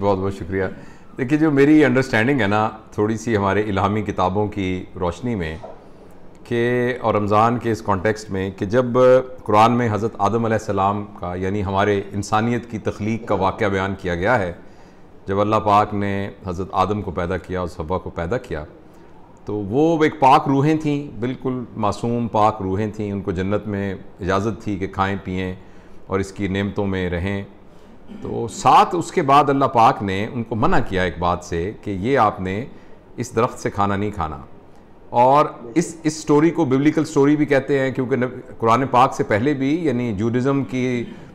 बहुत बहुत शुक्रिया देखिए जो मेरी अंडरस्टैंडिंग है ना थोड़ी सी हमारे इलामी किताबों की रोशनी में के और रमज़ान के इस कॉन्टेक्स्ट में कि जब कुरान में हज़रत आदम सलाम का यानी हमारे इंसानियत की तख्लीक का वाक़ बयान किया गया है जब अल्लाह पाक ने हज़रत आदम को पैदा किया और सबा को पैदा किया तो वो एक पाक रूहें थीं बिल्कुल मासूम पाक रूहें थीं उनको जन्नत में इजाज़त थी कि खाएँ पिएँ और इसकी नियमतों में रहें तो साथ उसके बाद अल्लाह पाक ने उनको मना किया एक बात से कि ये आपने इस दरख्त से खाना नहीं खाना और इस इस स्टोरी को बिब्लिकल स्टोरी भी कहते हैं क्योंकि कुरान पाक से पहले भी यानी जूडिज़म की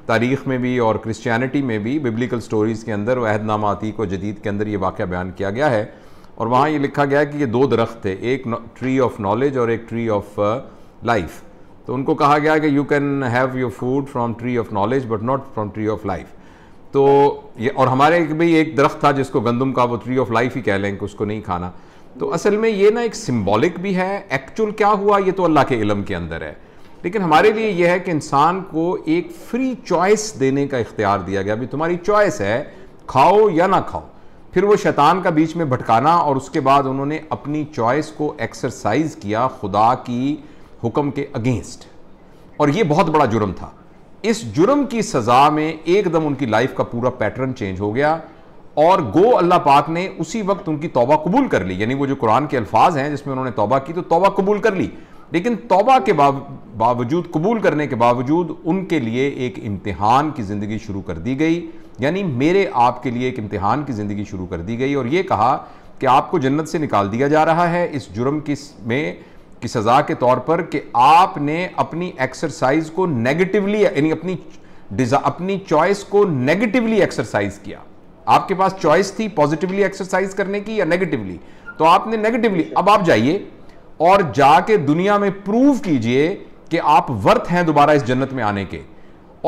तारीख़ में भी और क्रिश्चियनिटी में भी बिब्लिकल स्टोरीज़ के अंदर वहदनामा आती और जदीद के अंदर ये वाक़ बयान किया गया है और वहाँ ये लिखा गया है कि ये दो दरख्त थे एक ट्री ऑफ नॉलेज और एक ट्री ऑफ लाइफ तो उनको कहा गया कि you can have your food from tree of knowledge but not from tree of life तो ये और हमारे भी एक दरख्त था जिसको गंदम का वो ट्री ऑफ लाइफ ही कह लें कि उसको नहीं खाना तो असल में ये ना एक सिम्बॉलिक भी है एक्चुअल क्या हुआ ये तो अल्लाह के इलम के अंदर है लेकिन हमारे लिए यह है कि इंसान को एक फ्री चॉइस देने का इख्तियार दिया गया अभी तुम्हारी चॉइस है खाओ या ना खाओ फिर वो शैतान का बीच में भटकाना और उसके बाद उन्होंने अपनी चॉइस को एक्सरसाइज किया खुदा की हुक्म के अगेंस्ट और ये बहुत बड़ा जुर्म था इस जुर्म की सज़ा में एकदम उनकी लाइफ का पूरा पैटर्न चेंज हो गया और गो अल्लाह पाक ने उसी वक्त उनकी तौबा कबूल कर ली यानी वो जो कुरान के अल्फाज हैं जिसमें उन्होंने तौबा की तो तौबा कबूल कर ली लेकिन तौबा के बावजूद कबूल करने के बावजूद उनके लिए एक इम्तहान की ज़िंदगी शुरू कर दी गई यानी मेरे आपके लिए एक इम्तहान की ज़िंदगी शुरू कर दी गई और ये कहा कि आपको जन्नत से निकाल दिया जा रहा है इस जुर्म किस में कि सजा के तौर पर कि आपने अपनी एक्सरसाइज को नेगेटिवली यानी अपनी अपनी चॉइस को नेगेटिवली एक्सरसाइज किया आपके पास चॉइस थी पॉजिटिवली एक्सरसाइज करने की या नेगेटिवली तो आपने नेगेटिवली अब आप जाइए और जाके दुनिया में प्रूव कीजिए कि आप वर्थ हैं दोबारा इस जन्नत में आने के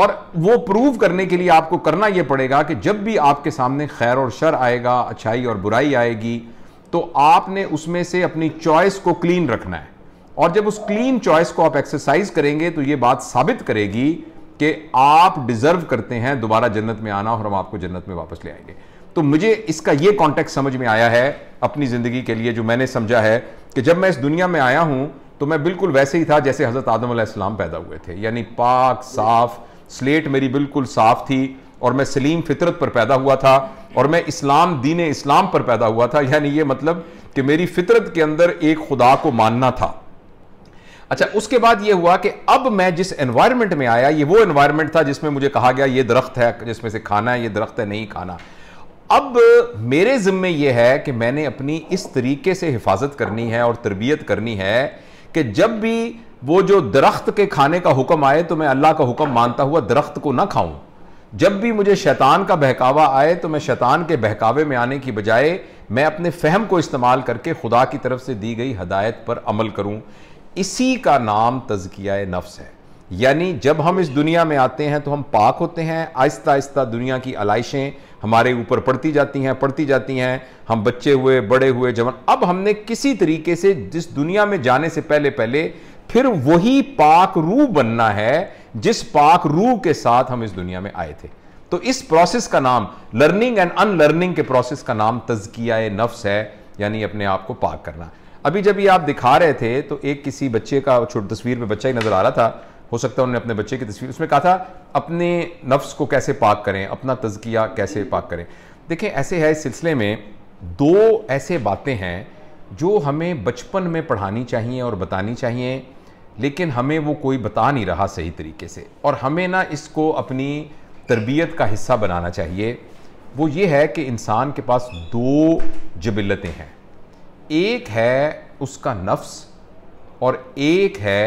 और वो प्रूव करने के लिए आपको करना यह पड़ेगा कि जब भी आपके सामने खैर और शर आएगा अच्छाई और बुराई आएगी तो आपने उसमें से अपनी चॉइस को क्लीन रखना है और जब उस क्लीन चॉइस को आप एक्सरसाइज करेंगे तो ये बात साबित करेगी कि आप डिजर्व करते हैं दोबारा जन्नत में आना और हम आपको जन्नत में वापस ले आएंगे तो मुझे इसका ये कॉन्टेक्ट समझ में आया है अपनी ज़िंदगी के लिए जो मैंने समझा है कि जब मैं इस दुनिया में आया हूं तो मैं बिल्कुल वैसे ही था जैसे हज़रत आदम पैदा हुए थे यानी पाक साफ स्लेट मेरी बिल्कुल साफ थी और मैं सलीम फितरत पर पैदा हुआ था और मैं इस्लाम दीन इस्लाम पर पैदा हुआ था यानी ये मतलब कि मेरी फितरत के अंदर एक खुदा को मानना था अच्छा उसके बाद ये हुआ कि अब मैं जिस एनवायरमेंट में आया ये वो एनवायरमेंट था जिसमें मुझे कहा गया ये दरख्त है जिसमें से खाना है ये दरख्त है नहीं खाना अब मेरे जिम्मे यह है कि मैंने अपनी इस तरीके से हिफाजत करनी है और तरबियत करनी है कि जब भी वो जो दरख्त के खाने का हुक्म आए तो मैं अल्लाह का हुक्म मानता हुआ दरख्त को ना खाऊं जब भी मुझे शैतान का बहकावा आए तो मैं शैतान के बहकावे में आने की बजाय मैं अपने फहम को इस्तेमाल करके खुदा की तरफ से दी गई हदायत पर अमल करूं इसी का नाम तजकिया नफ्स है यानी जब हम इस दुनिया में आते हैं तो हम पाक होते हैं आहिस्ता आहिस्ता दुनिया की आलाइशें हमारे ऊपर पड़ती जाती हैं पड़ती जाती हैं हम बच्चे हुए बड़े हुए जवान अब हमने किसी तरीके से जिस दुनिया में जाने से पहले पहले फिर वही पाक रूह बनना है जिस पाक रूह के साथ हम इस दुनिया में आए थे तो इस प्रोसेस का नाम लर्निंग एंड अनलर्निंग के प्रोसेस का नाम तजकिया नफ्स है यानी अपने आप को पाक करना अभी जब ये आप दिखा रहे थे तो एक किसी बच्चे का छोटी तस्वीर में बच्चा ही नज़र आ रहा था हो सकता है उन्होंने अपने बच्चे की तस्वीर उसमें कहा था अपने नफ्स को कैसे पाक करें अपना तजकिया कैसे हम्म। पाक करें देखें ऐसे है इस सिलसिले में दो ऐसे बातें हैं जो हमें बचपन में पढ़ानी चाहिए और बतानी चाहिए लेकिन हमें वो कोई बता नहीं रहा सही तरीके से और हमें ना इसको अपनी तरबियत का हिस्सा बनाना चाहिए वो ये है कि इंसान के पास दो जबिलतें हैं एक है उसका नफ्स और एक है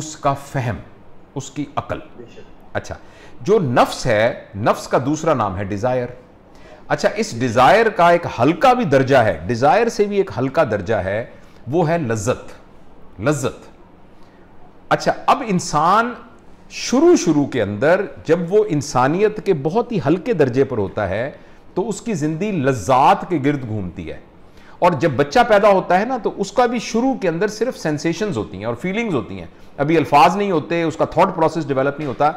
उसका फहम उसकी अकल अच्छा जो नफ्स है नफ्स का दूसरा नाम है डिज़ायर अच्छा इस डिज़ायर का एक हल्का भी दर्जा है डिज़ायर से भी एक हल्का दर्जा है वो है लज्जत लज्जत अच्छा अब इंसान शुरू शुरू के अंदर जब वो इंसानियत के बहुत ही हल्के दर्जे पर होता है तो उसकी ज़िंदगी लज्जात के गिर्द घूमती है और जब बच्चा पैदा होता है ना तो उसका भी शुरू के अंदर सिर्फ सेंसेशंस होती हैं और फीलिंग्स होती हैं अभी अल्फाज नहीं होते उसका थॉट प्रोसेस डेवलप नहीं होता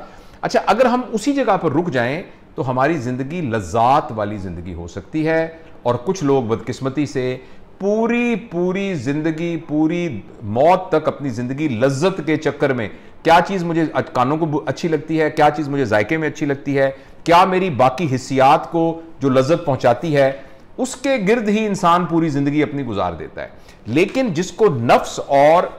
अच्छा अगर हम उसी जगह पर रुक जाएं तो हमारी ज़िंदगी लज्जात वाली ज़िंदगी हो सकती है और कुछ लोग बदकिस्मती से पूरी पूरी ज़िंदगी पूरी मौत तक अपनी ज़िंदगी लज्जत के चक्कर में क्या चीज़ मुझे कानों को अच्छी लगती है क्या चीज़ मुझे जायके में अच्छी लगती है क्या मेरी बाकी हिस्सियात को जो लज्जत पहुंचाती है उसके गिर्द ही इंसान पूरी जिंदगी अपनी गुजार देता है लेकिन जिसको नफ्स और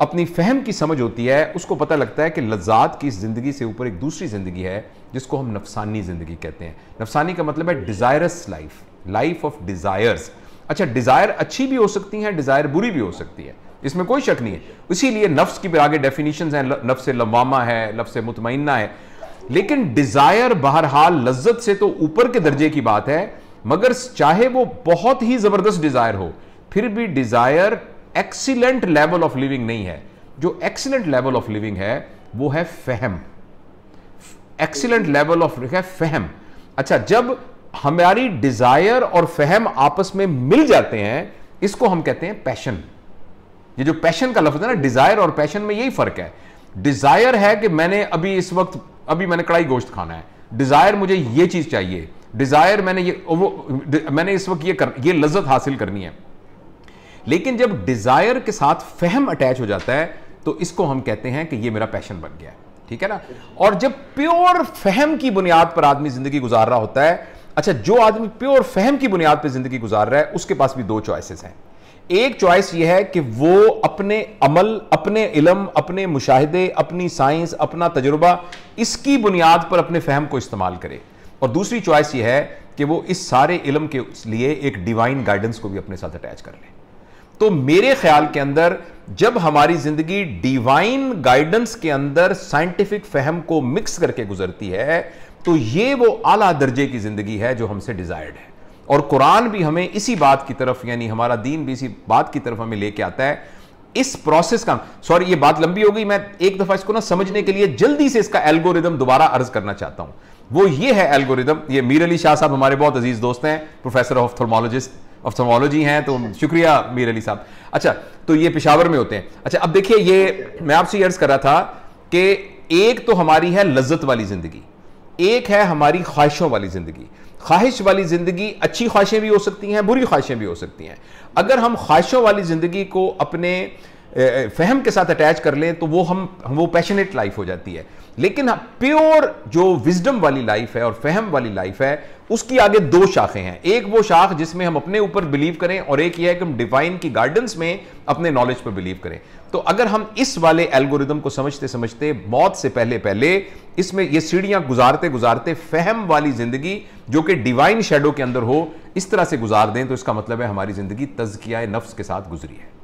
अपनी फहम की समझ होती है उसको पता लगता है कि लज्जात की ज़िंदगी से ऊपर एक दूसरी ज़िंदगी है जिसको हम नफसानी ज़िंदगी कहते हैं नफसानी का मतलब है desirous life life of desires अच्छा डिज़ायर अच्छी भी हो सकती है डिज़ायर बुरी भी हो सकती है इसमें कोई शक नहीं है इसीलिए नफ्स की भी आगे डेफिनेशन है नफ्स लवामा है नफ्स मुतमना है लेकिन डिज़ायर बहरहाल लज्जत से तो ऊपर के दर्जे की बात है मगर चाहे वो बहुत ही जबरदस्त डिजायर हो फिर भी desire excellent level of living नहीं है जो एक्सीलेंट लेवल ऑफ लिविंग है वो है फहम एक्सीलेंट लेवल ऑफ है फहम अच्छा जब हमारी डिजायर और फहम आपस में मिल जाते हैं इसको हम कहते हैं पैशन ये जो पैशन का लफ्ज है ना डिजायर और पैशन में यही फर्क है डिजायर है कि मैंने अभी इस वक्त अभी मैंने कड़ाई गोश्त खाना है डिजायर मुझे ये चीज चाहिए डिज़ायर मैंने ये वो मैंने इस वक्त ये कर ये लज्जत हासिल करनी है लेकिन जब डिज़ायर के साथ फहम अटैच हो जाता है तो इसको हम कहते हैं कि ये मेरा पैशन बन गया ठीक है ना और जब प्योर फहम की बुनियाद पर आदमी जिंदगी गुजार रहा होता है अच्छा जो आदमी प्योर फहम की बुनियाद पर जिंदगी गुजार रहा है उसके पास भी दो चॉइसेस हैं एक चॉइस ये है कि वो अपने अमल अपने इलम अपने मुशाहदे अपनी साइंस अपना तजुर्बा इसकी बुनियाद पर अपने फहम को इस्तेमाल करे और दूसरी चॉइस ये है कि वो इस सारे इलम के लिए एक डिवाइन गाइडेंस को भी अपने साथ अटैच कर लें तो मेरे ख्याल के अंदर जब हमारी जिंदगी डिवाइन गाइडेंस के अंदर साइंटिफिक फहम को मिक्स करके गुजरती है तो ये वो आला दर्जे की जिंदगी है जो हमसे डिजायर्ड है और कुरान भी हमें इसी बात की तरफ यानी हमारा दीन भी इसी बात की तरफ हमें लेके आता है इस प्रोसेस का सॉरी ये बात लंबी हो गई मैं एक दफा इसको ना समझने के लिए जल्दी से इसका एल्गोरिदम दोबारा अर्ज करना चाहता हूं वो ये है एल्गोरिदम ये मीर अली शाह साहब हमारे बहुत अजीज दोस्त हैं professor of thermologist of thermology हैं तो शुक्रिया मीर अली साहब अच्छा तो ये पिशावर में होते हैं अच्छा अब देखिए ये मैं आपसे अर्ज कर रहा था कि एक तो हमारी है लज्जत वाली जिंदगी एक है हमारी ख्वाहिशों वाली जिंदगी ख्वाहिश वाली ज़िंदगी अच्छी ख्वाहिशें भी हो सकती हैं बुरी ख्वाहिशें भी हो सकती हैं अगर हम ख्वाहिशों वाली ज़िंदगी को अपने फहम के साथ अटैच कर लें तो वो हम वो पैशनेट लाइफ हो जाती है लेकिन हाँ, प्योर जो विजडम वाली लाइफ है और फहम वाली लाइफ है उसकी आगे दो शाखें हैं एक वो शाख जिसमें हम अपने ऊपर बिलीव करें और एक यह है कि हम डिवाइन की गार्डन्स में अपने नॉलेज पर बिलीव करें तो अगर हम इस वाले एल्गोरिदम को समझते समझते मौत से पहले पहले इसमें ये सीढ़ियां गुजारते गुजारते फहम वाली जिंदगी जो कि डिवाइन शेडो के अंदर हो इस तरह से गुजार दें तो इसका मतलब है हमारी जिंदगी तजकिया नफ्स के साथ गुजरी है